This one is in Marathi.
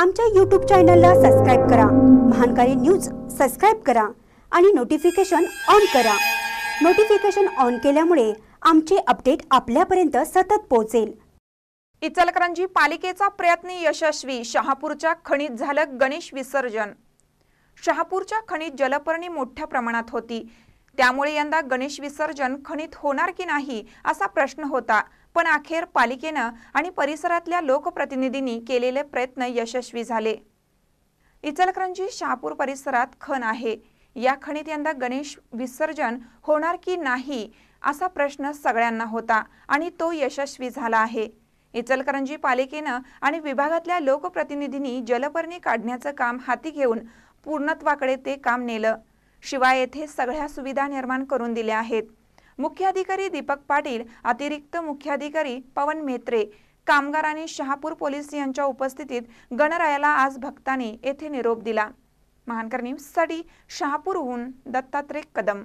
आमच्या यूट्यूब चॅनलला सबस्क्राईब करा महानकारी न्यूज सबस्क्राईब करा आणि नोटिफिकेशन ऑन करा नोटिफिकेशन ऑन केल्यामुळे आमचे अपडेट आपल्यापर्यंत सतत पोहोचेल इचलकरंजी पालिकेचा प्रयत्न यशस्वी शहापूरच्या खनिज झालं गणेश विसर्जन शहापूरच्या खनिज जलपर्णी मोठ्या प्रमाणात होती त्यामुळे यंदा गणेश विसर्जन खणित होणार की नाही असा प्रश्न होता पण अखेर पालिकेनं आणि परिसरातल्या लोकप्रतिनिधींनी केलेले प्रयत्न यशस्वी झाले इचलकरंजी शहापूर परिसरात खण आहे या खणीत यंदा गणेश विसर्जन होणार की नाही असा प्रश्न सगळ्यांना होता आणि तो यशस्वी झाला आहे इचलकरंजी पालिकेनं आणि विभागातल्या लोकप्रतिनिधींनी जलपर्णी काढण्याचं काम हाती घेऊन पूर्णत्वाकडे ते काम नेलं शिवाय येथे सगळ्या सुविधा निर्माण करून दिल्या आहेत मुख्याधिकारी दीपक पाटील अतिरिक्त मुख्याधिकारी पवन मेत्रे कामगार आणि शहापूर पोलीस यांच्या उपस्थितीत गणरायाला आज भक्तांनी येथे निरोप दिला महानकर न्यूजसाठी शहापूरहून दत्तात्रेय कदम